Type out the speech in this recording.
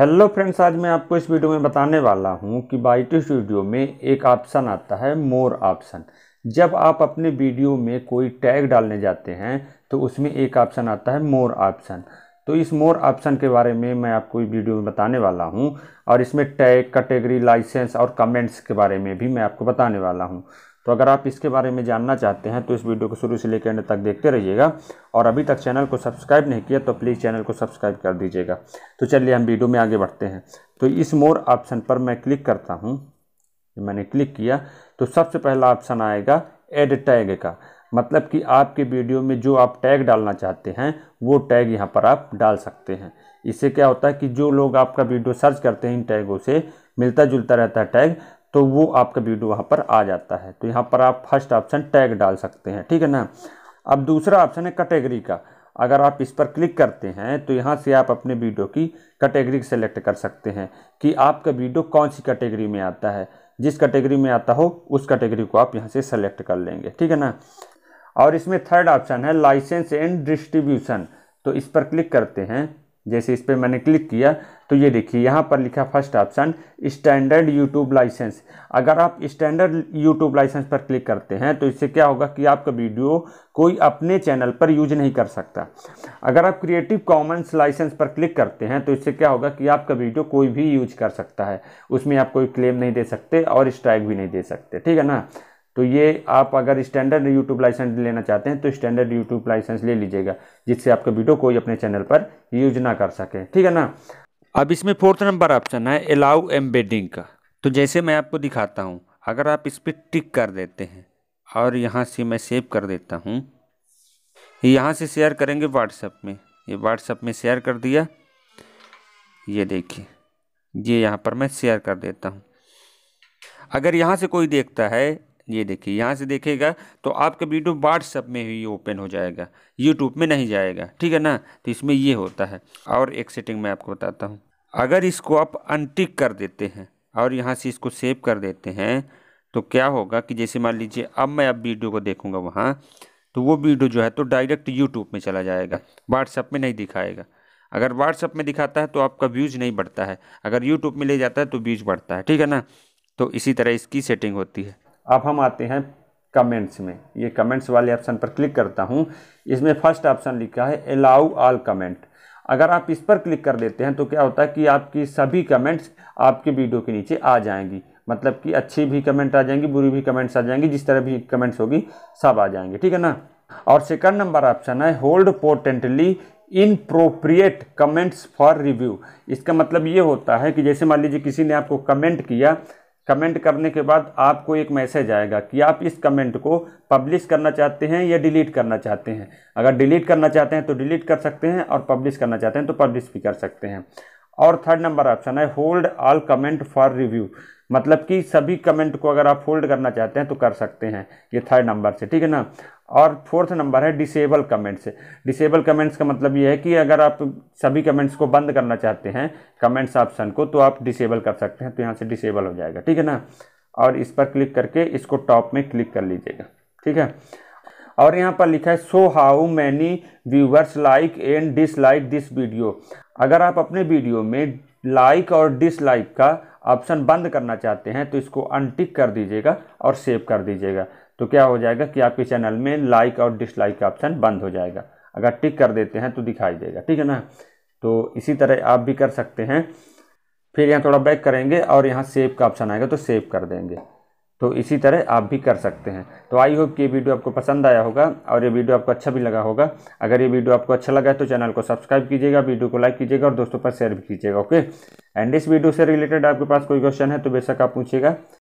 hello friends आज मैं आपको इस वीडियो में बताने वाला हूं कि बाइटू स्टूडियो में एक ऑप्शन आता है मोर ऑप्शन जब आप अपने वीडियो में कोई टैग डालने जाते हैं तो उसमें एक ऑप्शन आता है मोर ऑप्शन तो इस मोर ऑप्शन के बारे में मैं आपको इस वीडियो में बताने वाला हूं और इसमें टैग कैटेगरी लाइसेंस और कमेंट्स के बारे में भी मैं आपको बताने वाला हूँ तो अगर आप इसके बारे में जानना चाहते हैं तो इस वीडियो को शुरू से लेकर एंड तक देखते रहिएगा और अभी तक चैनल को सब्सक्राइब नहीं किया तो प्लीज़ चैनल को सब्सक्राइब कर दीजिएगा तो चलिए हम वीडियो में आगे बढ़ते हैं तो इस मोर ऑप्शन पर मैं क्लिक करता हूँ मैंने क्लिक किया तो सबसे पहला ऑप्शन आएगा एड टैग का मतलब कि आपके वीडियो में जो आप टैग डालना चाहते हैं वो टैग यहाँ पर आप डाल सकते हैं इससे क्या होता है कि जो लोग आपका वीडियो सर्च करते हैं इन टैगों से मिलता जुलता रहता है टैग तो वो आपका वीडियो वहाँ पर आ जाता है तो यहाँ पर आप फर्स्ट ऑप्शन टैग डाल सकते हैं ठीक है ना अब दूसरा ऑप्शन है कैटेगरी का अगर आप इस पर क्लिक करते हैं तो यहाँ से आप अपने वीडियो की कैटेगरी सेलेक्ट कर सकते हैं कि आपका वीडियो कौन सी कैटेगरी में आता है जिस कैटेगरी में आता हो उस कैटेगरी को आप यहाँ से सेलेक्ट कर लेंगे ठीक है ना और इसमें थर्ड ऑप्शन है लाइसेंस एंड डिस्ट्रीब्यूशन तो इस पर क्लिक करते हैं जैसे इस पर मैंने क्लिक किया तो ये देखिए यहाँ पर लिखा first option standard YouTube licence अगर आप स्टैंडर्ड यूट्यूब लाइसेंस पर क्लिक करते हैं तो इससे क्या होगा कि आपका वीडियो कोई अपने चैनल पर यूज नहीं कर सकता अगर आप क्रिएटिव कॉमन्स लाइसेंस पर क्लिक करते हैं तो इससे क्या होगा कि आपका वीडियो कोई भी यूज कर सकता है उसमें आप कोई क्लेम नहीं दे सकते और स्ट्राइक भी नहीं दे सकते ठीक है ना तो ये आप अगर स्टैंडर्ड यूट्यूब लाइसेंस लेना चाहते हैं तो स्टैंडर्ड यूट्यूब लाइसेंस ले लीजिएगा जिससे आपका वीडियो कोई अपने चैनल पर यूज ना कर सके ठीक है ना अब इसमें फोर्थ नंबर ऑप्शन है अलाउ एम्बेडिंग का तो जैसे मैं आपको दिखाता हूँ अगर आप इस पर टिक कर देते हैं और यहाँ से मैं सेव कर देता हूँ यहाँ से शेयर करेंगे व्हाट्सएप में ये व्हाट्सएप में शेयर कर दिया ये देखिए ये यहाँ पर मैं शेयर कर देता हूँ अगर यहाँ से कोई देखता है ये देखिए यहाँ से देखेगा तो आपका वीडियो व्हाट्सअप में ही ओपन हो जाएगा यूट्यूब में नहीं जाएगा ठीक है ना तो इसमें ये होता है और एक सेटिंग मैं आपको बताता हूँ अगर इसको आप अनटिक कर देते हैं और यहाँ से इसको सेव कर देते हैं तो क्या होगा कि जैसे मान लीजिए अब मैं अब वीडियो को देखूँगा वहाँ तो वो वीडियो जो है तो डायरेक्ट यूट्यूब में चला जाएगा व्हाट्सअप में नहीं दिखाएगा अगर व्हाट्सअप में दिखाता है तो आपका व्यूज़ नहीं बढ़ता है अगर यूट्यूब में ले जाता है तो व्यूज़ बढ़ता है ठीक है ना तो इसी तरह इसकी सेटिंग होती है अब हम आते हैं कमेंट्स में ये कमेंट्स वाले ऑप्शन पर क्लिक करता हूँ इसमें फर्स्ट ऑप्शन लिखा है अलाउ ऑल कमेंट अगर आप इस पर क्लिक कर देते हैं तो क्या होता है कि आपकी सभी कमेंट्स आपके वीडियो के नीचे आ जाएंगी मतलब कि अच्छी भी कमेंट आ जाएंगी बुरी भी कमेंट्स आ जाएंगी जिस तरह भी कमेंट्स होगी सब आ जाएंगे ठीक है ना और सेकंड नंबर ऑप्शन है hold potentially inappropriate comments for review इसका मतलब ये होता है कि जैसे मान लीजिए किसी ने आपको कमेंट किया कमेंट करने के बाद आपको एक मैसेज आएगा कि आप इस कमेंट को पब्लिश करना चाहते हैं या डिलीट करना चाहते हैं अगर डिलीट करना चाहते हैं तो डिलीट कर सकते हैं और पब्लिश करना चाहते हैं तो पब्लिश भी कर सकते हैं और थर्ड नंबर ऑप्शन है hold all comment for review मतलब कि सभी कमेंट को अगर आप होल्ड करना चाहते हैं तो कर सकते हैं ये थर्ड नंबर से ठीक है ना और फोर्थ नंबर है डिसेबल कमेंट्स डिसेबल कमेंट्स का मतलब ये है कि अगर आप सभी कमेंट्स को बंद करना चाहते हैं कमेंट्स ऑप्शन को तो आप डिसेबल कर सकते हैं तो यहाँ से डिसेबल हो जाएगा ठीक है ना और इस पर क्लिक करके इसको टॉप में क्लिक कर लीजिएगा ठीक है और यहाँ पर लिखा है so how many viewers like and dislike this video अगर आप अपने वीडियो में लाइक और डिसलाइक का ऑप्शन बंद करना चाहते हैं तो इसको अनटिक कर दीजिएगा और सेव कर दीजिएगा तो क्या हो जाएगा कि आपके चैनल में लाइक और डिसलाइक का ऑप्शन बंद हो जाएगा अगर टिक कर देते हैं तो दिखाई देगा ठीक है ना तो इसी तरह आप भी कर सकते हैं फिर यहाँ थोड़ा बैक करेंगे और यहाँ सेव का ऑप्शन आएगा तो सेव कर देंगे तो इसी तरह आप भी कर सकते हैं तो आई होप कि ये वीडियो आपको पसंद आया होगा और ये वीडियो आपको अच्छा भी लगा होगा अगर ये वीडियो आपको अच्छा लगा है तो चैनल को सब्सक्राइब कीजिएगा वीडियो को लाइक कीजिएगा और दोस्तों पर शेयर भी कीजिएगा ओके एंड इस वीडियो से रिलेटेड आपके पास कोई क्वेश्चन है तो बेशक आप पूछिएगा